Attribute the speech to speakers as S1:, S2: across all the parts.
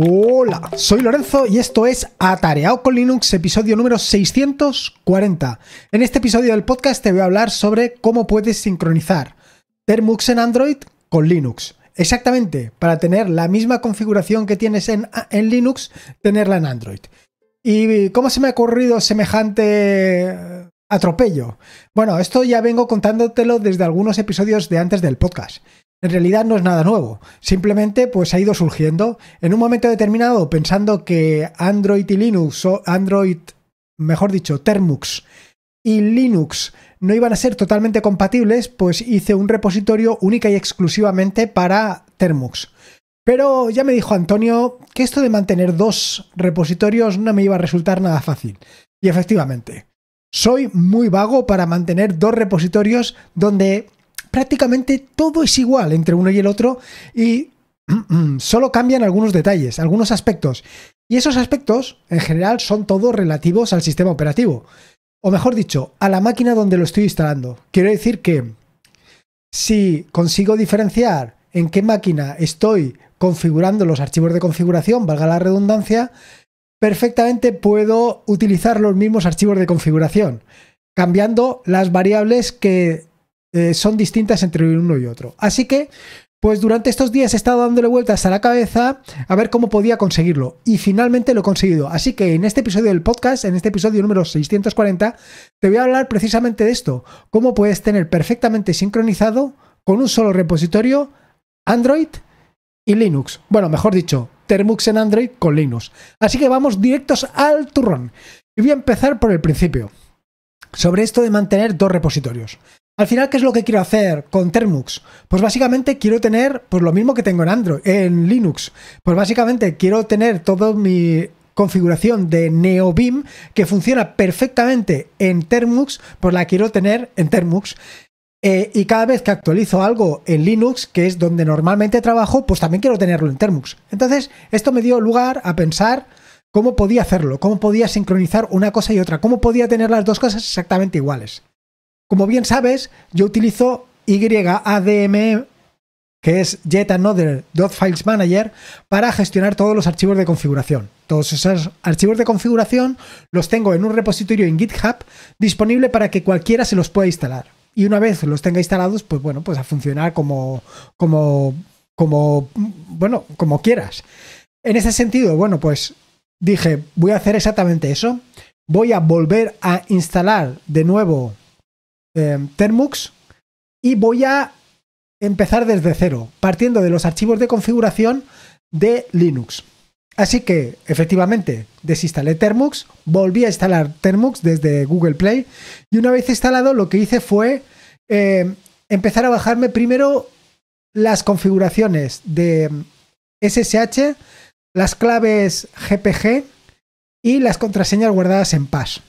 S1: Hola, soy Lorenzo y esto es Atareado con Linux, episodio número 640. En este episodio del podcast te voy a hablar sobre cómo puedes sincronizar Termux en Android con Linux. Exactamente, para tener la misma configuración que tienes en, en Linux, tenerla en Android. ¿Y cómo se me ha ocurrido semejante eh, atropello? Bueno, esto ya vengo contándotelo desde algunos episodios de antes del podcast en realidad no es nada nuevo, simplemente pues ha ido surgiendo. En un momento determinado, pensando que Android y Linux, o Android, mejor dicho, Termux y Linux no iban a ser totalmente compatibles, pues hice un repositorio única y exclusivamente para Termux. Pero ya me dijo Antonio que esto de mantener dos repositorios no me iba a resultar nada fácil. Y efectivamente, soy muy vago para mantener dos repositorios donde prácticamente todo es igual entre uno y el otro y mm, solo cambian algunos detalles, algunos aspectos. Y esos aspectos, en general, son todos relativos al sistema operativo. O mejor dicho, a la máquina donde lo estoy instalando. Quiero decir que si consigo diferenciar en qué máquina estoy configurando los archivos de configuración, valga la redundancia, perfectamente puedo utilizar los mismos archivos de configuración, cambiando las variables que eh, son distintas entre uno y otro. Así que, pues durante estos días he estado dándole vueltas a la cabeza a ver cómo podía conseguirlo. Y finalmente lo he conseguido. Así que en este episodio del podcast, en este episodio número 640, te voy a hablar precisamente de esto. Cómo puedes tener perfectamente sincronizado con un solo repositorio Android y Linux. Bueno, mejor dicho, Termux en Android con Linux. Así que vamos directos al turrón. Y voy a empezar por el principio. Sobre esto de mantener dos repositorios. Al final, ¿qué es lo que quiero hacer con Termux? Pues básicamente quiero tener pues, lo mismo que tengo en Android, en Linux. Pues básicamente quiero tener toda mi configuración de NeoBeam que funciona perfectamente en Termux, pues la quiero tener en Termux. Eh, y cada vez que actualizo algo en Linux, que es donde normalmente trabajo, pues también quiero tenerlo en Termux. Entonces, esto me dio lugar a pensar cómo podía hacerlo, cómo podía sincronizar una cosa y otra, cómo podía tener las dos cosas exactamente iguales. Como bien sabes, yo utilizo YADM, e, que es Yet Another Dot Files Manager, para gestionar todos los archivos de configuración. Todos esos archivos de configuración los tengo en un repositorio en GitHub disponible para que cualquiera se los pueda instalar. Y una vez los tenga instalados, pues bueno, pues a funcionar como, como, como, bueno, como quieras. En ese sentido, bueno, pues dije, voy a hacer exactamente eso. Voy a volver a instalar de nuevo Em, Termux y voy a empezar desde cero, partiendo de los archivos de configuración de Linux. Así que, efectivamente, desinstalé Termux, volví a instalar Termux desde Google Play y una vez instalado lo que hice fue em, empezar a bajarme primero las configuraciones de em, SSH, las claves GPG y las contraseñas guardadas en PASH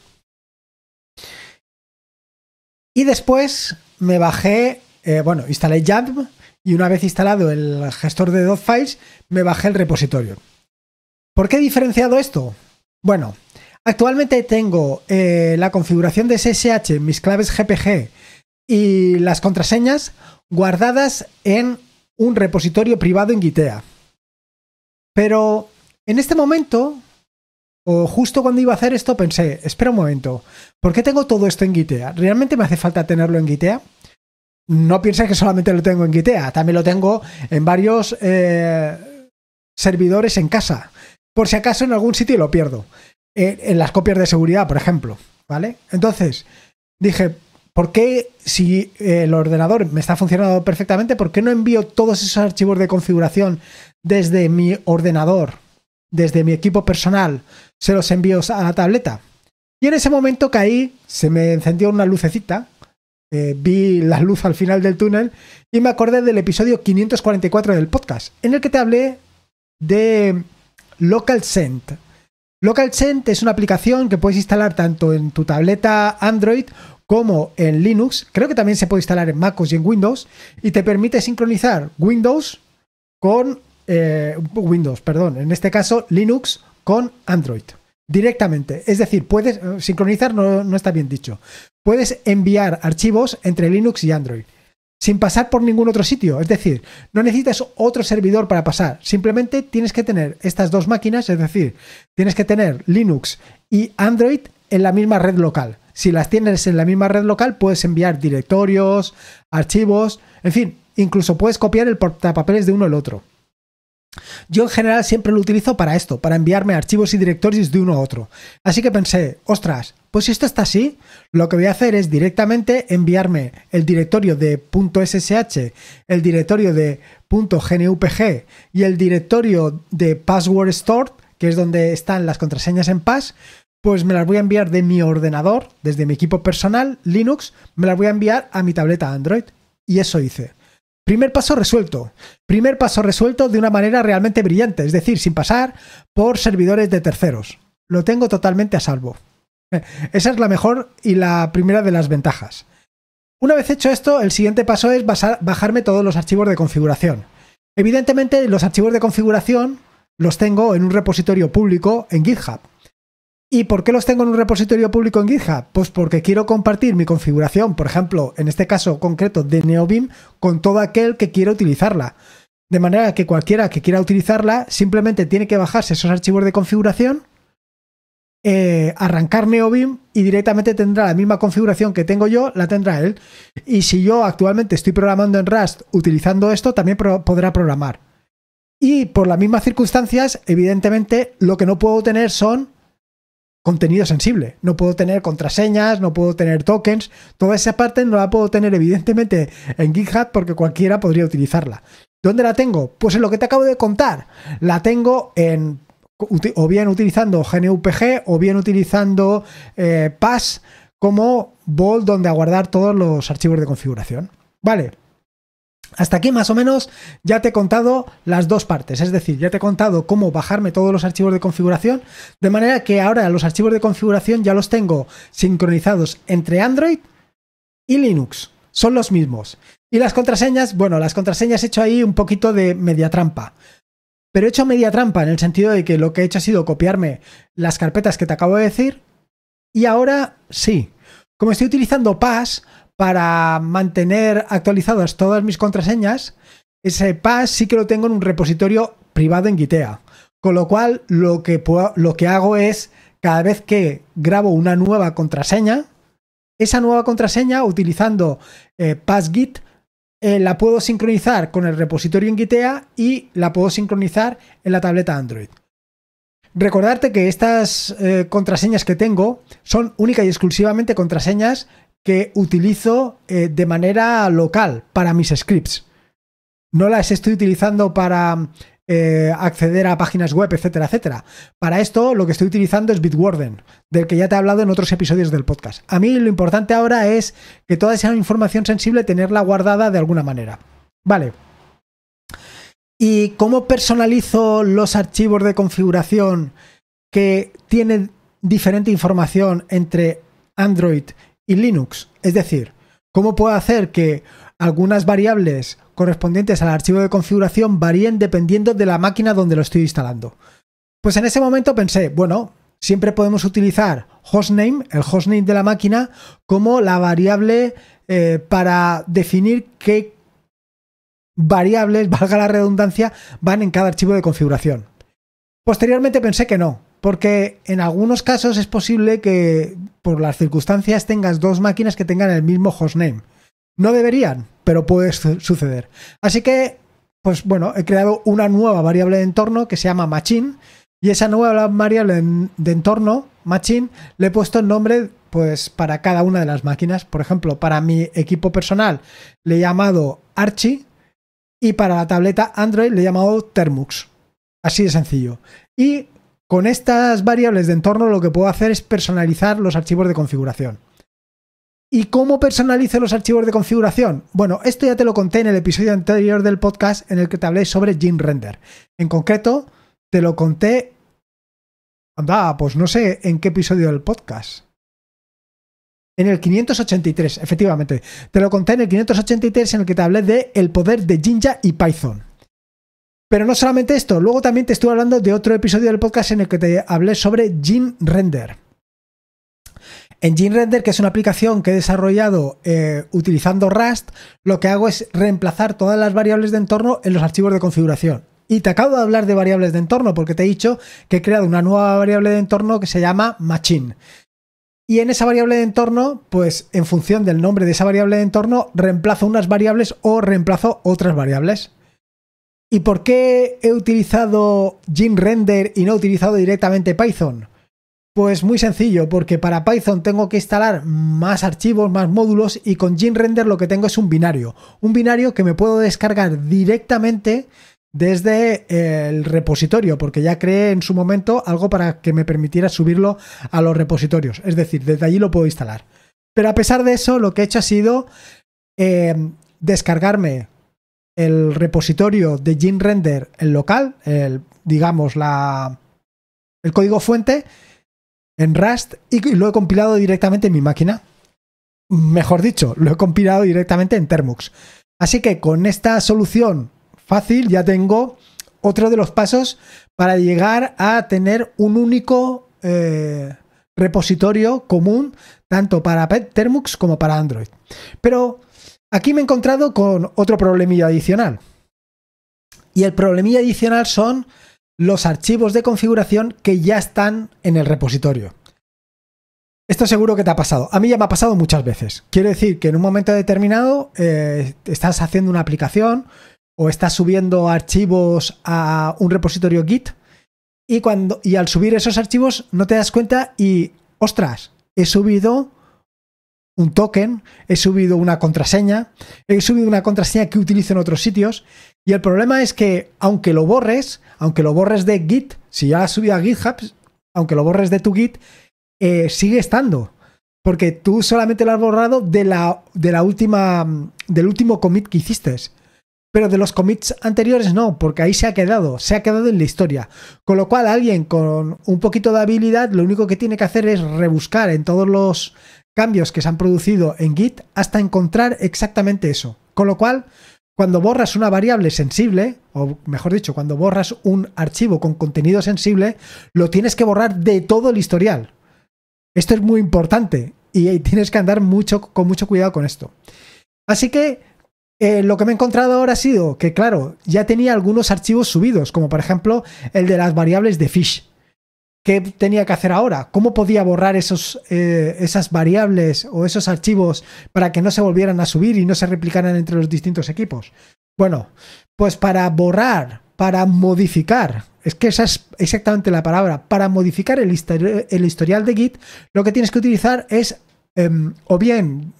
S1: y después me bajé, eh, bueno, instalé Jump y una vez instalado el gestor de dotfiles files, me bajé el repositorio. ¿Por qué he diferenciado esto? Bueno, actualmente tengo eh, la configuración de SSH, mis claves GPG y las contraseñas guardadas en un repositorio privado en Gitea. Pero en este momento o justo cuando iba a hacer esto pensé, espera un momento, ¿por qué tengo todo esto en Gitea? ¿Realmente me hace falta tenerlo en Gitea? No pienses que solamente lo tengo en Gitea, también lo tengo en varios eh, servidores en casa, por si acaso en algún sitio lo pierdo, en, en las copias de seguridad, por ejemplo, ¿vale? Entonces, dije, ¿por qué si eh, el ordenador me está funcionando perfectamente, por qué no envío todos esos archivos de configuración desde mi ordenador desde mi equipo personal se los envío a la tableta. Y en ese momento caí, se me encendió una lucecita, eh, vi la luz al final del túnel y me acordé del episodio 544 del podcast, en el que te hablé de Local LocalSend Local es una aplicación que puedes instalar tanto en tu tableta Android como en Linux. Creo que también se puede instalar en MacOS y en Windows y te permite sincronizar Windows con eh, Windows, perdón, en este caso Linux con Android. Directamente, es decir, puedes eh, sincronizar, no, no está bien dicho. Puedes enviar archivos entre Linux y Android sin pasar por ningún otro sitio. Es decir, no necesitas otro servidor para pasar. Simplemente tienes que tener estas dos máquinas, es decir, tienes que tener Linux y Android en la misma red local. Si las tienes en la misma red local, puedes enviar directorios, archivos, en fin, incluso puedes copiar el portapapeles de uno al otro. Yo en general siempre lo utilizo para esto, para enviarme archivos y directorios de uno a otro. Así que pensé, ostras, pues si esto está así, lo que voy a hacer es directamente enviarme el directorio de .ssh, el directorio de .gnupg y el directorio de password stored, que es donde están las contraseñas en pass, pues me las voy a enviar de mi ordenador, desde mi equipo personal Linux, me las voy a enviar a mi tableta Android. Y eso hice. Primer paso resuelto. Primer paso resuelto de una manera realmente brillante, es decir, sin pasar por servidores de terceros. Lo tengo totalmente a salvo. Esa es la mejor y la primera de las ventajas. Una vez hecho esto, el siguiente paso es bajarme todos los archivos de configuración. Evidentemente, los archivos de configuración los tengo en un repositorio público en GitHub. ¿Y por qué los tengo en un repositorio público en GitHub? Pues porque quiero compartir mi configuración, por ejemplo, en este caso concreto de NeoBeam, con todo aquel que quiera utilizarla. De manera que cualquiera que quiera utilizarla simplemente tiene que bajarse esos archivos de configuración, eh, arrancar NeoBeam y directamente tendrá la misma configuración que tengo yo, la tendrá él. Y si yo actualmente estoy programando en Rust utilizando esto, también podrá programar. Y por las mismas circunstancias, evidentemente, lo que no puedo tener son contenido sensible. No puedo tener contraseñas, no puedo tener tokens. Toda esa parte no la puedo tener evidentemente en GitHub porque cualquiera podría utilizarla. ¿Dónde la tengo? Pues en lo que te acabo de contar. La tengo en o bien utilizando GNUPG o bien utilizando eh, PASS como bol donde aguardar todos los archivos de configuración. Vale. Hasta aquí más o menos ya te he contado las dos partes, es decir, ya te he contado cómo bajarme todos los archivos de configuración, de manera que ahora los archivos de configuración ya los tengo sincronizados entre Android y Linux, son los mismos. Y las contraseñas, bueno, las contraseñas he hecho ahí un poquito de media trampa. Pero he hecho media trampa en el sentido de que lo que he hecho ha sido copiarme las carpetas que te acabo de decir. Y ahora sí. Como estoy utilizando Pass para mantener actualizadas todas mis contraseñas, ese pass sí que lo tengo en un repositorio privado en Gitea. Con lo cual, lo que, hago es, cada vez que grabo una nueva contraseña, esa nueva contraseña, utilizando eh, PassGit, eh, la puedo sincronizar con el repositorio en Gitea y la puedo sincronizar en la tableta Android. Recordarte que estas eh, contraseñas que tengo son única y exclusivamente contraseñas que utilizo eh, de manera local para mis scripts. No las estoy utilizando para eh, acceder a páginas web, etcétera, etcétera. Para esto lo que estoy utilizando es Bitwarden, del que ya te he hablado en otros episodios del podcast. A mí lo importante ahora es que toda esa información sensible tenerla guardada de alguna manera. Vale. ¿Y cómo personalizo los archivos de configuración que tienen diferente información entre Android y Linux. Es decir, cómo puedo hacer que algunas variables correspondientes al archivo de configuración varíen dependiendo de la máquina donde lo estoy instalando. Pues en ese momento pensé, bueno, siempre podemos utilizar hostname, el hostname de la máquina, como la variable eh, para definir qué variables, valga la redundancia, van en cada archivo de configuración. Posteriormente pensé que no, porque en algunos casos es posible que por las circunstancias tengas dos máquinas que tengan el mismo hostname. No deberían, pero puede suceder. Así que, pues bueno, he creado una nueva variable de entorno que se llama machine. Y esa nueva variable de entorno, machine, le he puesto el nombre pues para cada una de las máquinas. Por ejemplo, para mi equipo personal le he llamado Archie y para la tableta Android le he llamado Termux. Así de sencillo. Y con estas variables de entorno lo que puedo hacer es personalizar los archivos de configuración. ¿Y cómo personalizo los archivos de configuración? Bueno, esto ya te lo conté en el episodio anterior del podcast en el que te hablé sobre Jin Render. En concreto, te lo conté. Anda, ah, pues no sé en qué episodio del podcast. En el 583, efectivamente. Te lo conté en el 583 en el que te hablé de el poder de Jinja y Python. Pero no solamente esto, luego también te estuve hablando de otro episodio del podcast en el que te hablé sobre Gene Render. En Render, que es una aplicación que he desarrollado eh, utilizando Rust, lo que hago es reemplazar todas las variables de entorno en los archivos de configuración. Y te acabo de hablar de variables de entorno porque te he dicho que he creado una nueva variable de entorno que se llama machine. Y en esa variable de entorno, pues en función del nombre de esa variable de entorno, reemplazo unas variables o reemplazo otras variables. ¿Y por qué he utilizado Render y no he utilizado directamente Python? Pues muy sencillo, porque para Python tengo que instalar más archivos, más módulos y con Render lo que tengo es un binario. Un binario que me puedo descargar directamente desde eh, el repositorio, porque ya creé en su momento algo para que me permitiera subirlo a los repositorios. Es decir, desde allí lo puedo instalar. Pero a pesar de eso, lo que he hecho ha sido eh, descargarme el repositorio de GinRender Render, el local, el, digamos, la, el código fuente en Rust y lo he compilado directamente en mi máquina. Mejor dicho, lo he compilado directamente en Termux. Así que con esta solución fácil ya tengo otro de los pasos para llegar a tener un único eh, repositorio común tanto para Termux como para Android. Pero Aquí me he encontrado con otro problemilla adicional. Y el problemilla adicional son los archivos de configuración que ya están en el repositorio. Esto seguro que te ha pasado. A mí ya me ha pasado muchas veces. Quiero decir que en un momento determinado eh, estás haciendo una aplicación o estás subiendo archivos a un repositorio Git y, cuando, y al subir esos archivos no te das cuenta y, ostras, he subido un token, he subido una contraseña, he subido una contraseña que utilizo en otros sitios. Y el problema es que aunque lo borres, aunque lo borres de Git, si ya has subido a GitHub, aunque lo borres de tu Git, eh, sigue estando. Porque tú solamente lo has borrado de la, de la última, del último commit que hiciste. Pero de los commits anteriores no, porque ahí se ha quedado, se ha quedado en la historia. Con lo cual alguien con un poquito de habilidad lo único que tiene que hacer es rebuscar en todos los cambios que se han producido en Git hasta encontrar exactamente eso. Con lo cual, cuando borras una variable sensible, o mejor dicho, cuando borras un archivo con contenido sensible, lo tienes que borrar de todo el historial. Esto es muy importante y tienes que andar mucho, con mucho cuidado con esto. Así que eh, lo que me he encontrado ahora ha sido que, claro, ya tenía algunos archivos subidos, como por ejemplo el de las variables de fish. ¿Qué tenía que hacer ahora? ¿Cómo podía borrar esos, eh, esas variables o esos archivos para que no se volvieran a subir y no se replicaran entre los distintos equipos? Bueno, pues para borrar, para modificar, es que esa es exactamente la palabra, para modificar el, historial de Git, lo que tienes que utilizar es em, o bien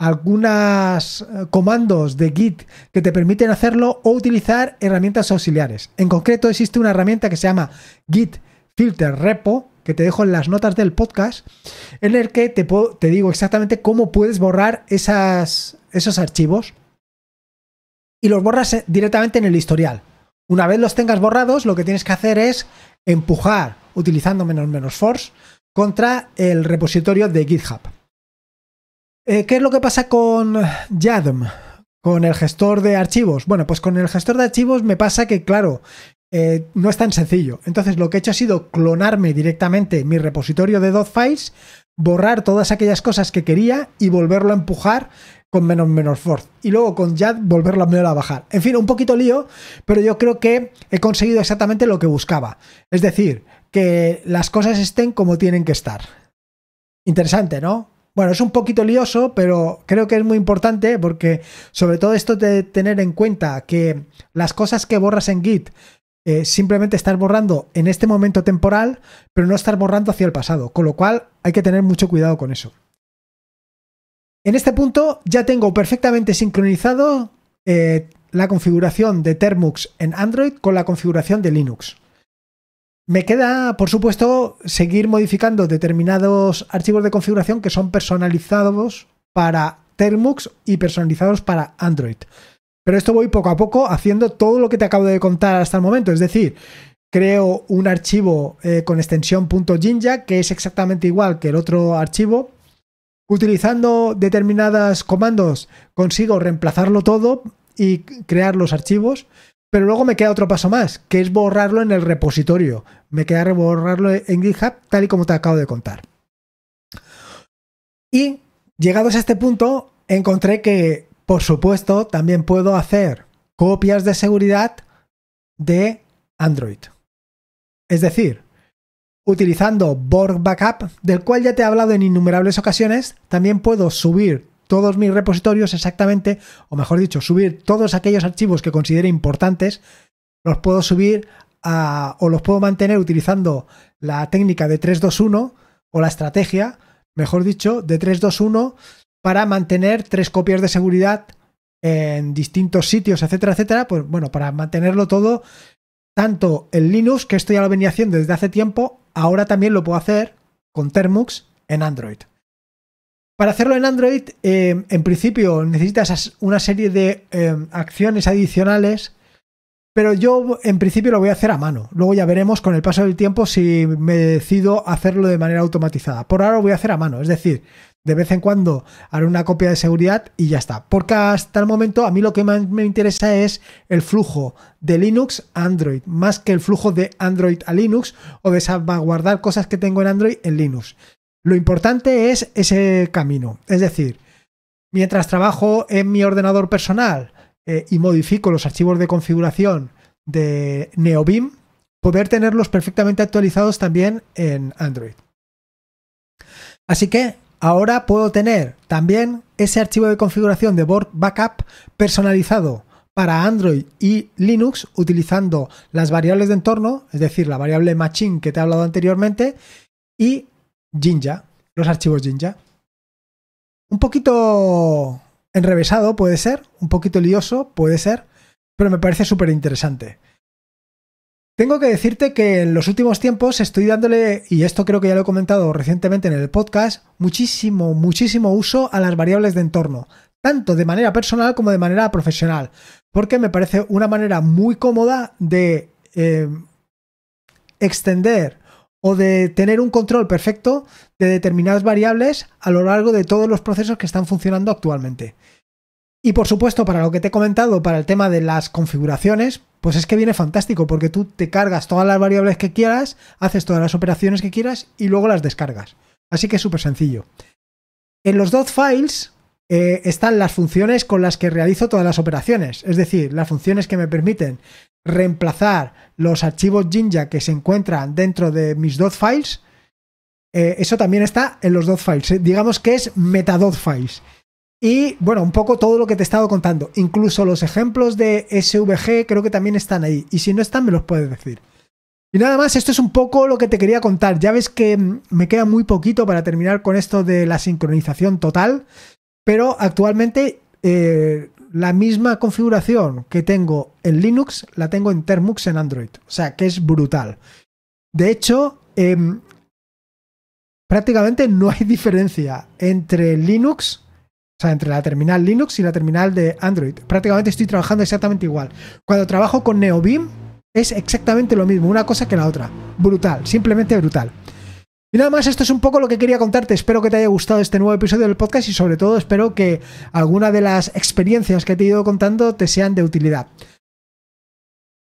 S1: algunos eh, comandos de Git que te permiten hacerlo o utilizar herramientas auxiliares. En concreto existe una herramienta que se llama Git Filter Repo, que te dejo en las notas del podcast, en el que te, te digo exactamente cómo puedes borrar esas, esos archivos y los borras eh, directamente en el historial. Una vez los tengas borrados, lo que tienes que hacer es empujar utilizando menos menos force contra el repositorio de GitHub. Eh, ¿Qué es lo que pasa con YADM? Con el gestor de archivos. Bueno, pues con el gestor de archivos me pasa que, claro, eh, no es tan sencillo. Entonces lo que he hecho ha sido clonarme directamente mi repositorio de .files, borrar todas aquellas cosas que quería y volverlo a empujar con menos menos force y luego con jad volverlo a bajar. En fin, un poquito lío, pero yo creo que he conseguido exactamente lo que buscaba. Es decir, que las cosas estén como tienen que estar. Interesante, ¿no? Bueno, es un poquito lioso, pero creo que es muy importante porque sobre todo esto de tener en cuenta que las cosas que borras en Git eh, simplemente estar borrando en este momento temporal, pero no estar borrando hacia el pasado, con lo cual hay que tener mucho cuidado con eso. En este punto ya tengo perfectamente sincronizado eh, la configuración de Termux en Android con la configuración de Linux. Me queda, por supuesto, seguir modificando determinados archivos de configuración que son personalizados para Termux y personalizados para Android. Pero esto voy poco a poco haciendo todo lo que te acabo de contar hasta el momento. Es decir, creo un archivo eh, con extensión .jinja que es exactamente igual que el otro archivo. Utilizando determinados comandos consigo reemplazarlo todo y crear los archivos. Pero luego me queda otro paso más, que es borrarlo en el repositorio. Me queda borrarlo en GitHub, tal y como te acabo de contar. Y llegados a este punto, encontré que por supuesto, también puedo hacer copias de seguridad de Android. Es decir, utilizando Borg Backup, del cual ya te he hablado en innumerables ocasiones, también puedo subir todos mis repositorios exactamente, o mejor dicho, subir todos aquellos archivos que considere importantes, los puedo subir a, o los puedo mantener utilizando la técnica de 321 o la estrategia, mejor dicho, de 321 para mantener tres copias de seguridad en distintos sitios, etcétera, etcétera, pues bueno, para mantenerlo todo, tanto en Linux, que esto ya lo venía haciendo desde hace tiempo, ahora también lo puedo hacer con Termux en Android. Para hacerlo en Android, eh, en principio necesitas una serie de eh, acciones adicionales, pero yo en principio lo voy a hacer a mano. Luego ya veremos con el paso del tiempo si me decido hacerlo de manera automatizada. Por ahora lo voy a hacer a mano, es decir, de vez en cuando haré una copia de seguridad y ya está. Porque hasta el momento a mí lo que más me interesa es el flujo de Linux a Android, más que el flujo de Android a Linux o de salvaguardar cosas que tengo en Android en Linux. Lo importante es ese camino. Es decir, mientras trabajo en mi ordenador personal eh, y modifico los archivos de configuración de Neobim poder tenerlos perfectamente actualizados también en Android. Así que Ahora puedo tener también ese archivo de configuración de Board Backup personalizado para Android y Linux utilizando las variables de entorno, es decir, la variable machine que te he hablado anteriormente, y Jinja, los archivos Jinja. Un poquito enrevesado puede ser, un poquito lioso puede ser, pero me parece súper interesante. Tengo que decirte que en los últimos tiempos estoy dándole, y esto creo que ya lo he comentado recientemente en el podcast, muchísimo, muchísimo uso a las variables de entorno, tanto de manera personal como de manera profesional, porque me parece una manera muy cómoda de eh, extender o de tener un control perfecto de determinadas variables a lo largo de todos los procesos que están funcionando actualmente. Y por supuesto, para lo que te he comentado, para el tema de las configuraciones, pues es que viene fantástico, porque tú te cargas todas las variables que quieras, haces todas las operaciones que quieras y luego las descargas. Así que es súper sencillo. En los dot files eh, están las funciones con las que realizo todas las operaciones, es decir, las funciones que me permiten reemplazar los archivos Jinja que se encuentran dentro de mis dot files. Eh, eso también está en los dot files. Eh, digamos que es metadot files. Y bueno, un poco todo lo que te he estado contando. Incluso los ejemplos de SVG creo que también están ahí. Y si no están, me los puedes decir. Y nada más, esto es un poco lo que te quería contar. Ya ves que mm, me queda muy poquito para terminar con esto de la sincronización total. Pero actualmente eh, la misma configuración que tengo en Linux la tengo en Termux en Android. O sea, que es brutal. De hecho, em, prácticamente no hay diferencia entre Linux o sea, entre la terminal Linux y la terminal de Android. Prácticamente estoy trabajando exactamente igual. Cuando trabajo con NeoBeam es exactamente lo mismo, una cosa que la otra. Brutal, simplemente brutal. Y nada más, esto es un poco lo que quería contarte. Espero que te haya gustado este nuevo episodio del podcast y sobre todo espero que alguna de las experiencias que te he ido contando te sean de utilidad.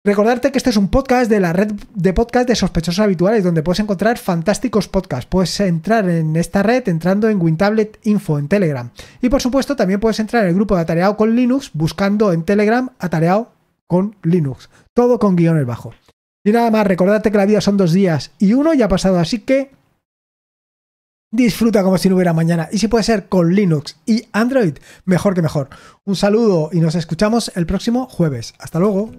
S1: Recordarte que este es un podcast de la red de podcast de sospechosos habituales, donde puedes encontrar fantásticos podcasts. Puedes entrar en esta red entrando en WinTablet Info en Telegram. Y por supuesto, también puedes entrar en el grupo de Atareado con Linux buscando en Telegram Atareado con Linux. Todo con guiones bajo. Y nada más, recordarte que la vida son dos días y uno ya ha pasado, así que disfruta como si no hubiera mañana. Y si puede ser con Linux y Android, mejor que mejor. Un saludo y nos escuchamos el próximo jueves. Hasta luego.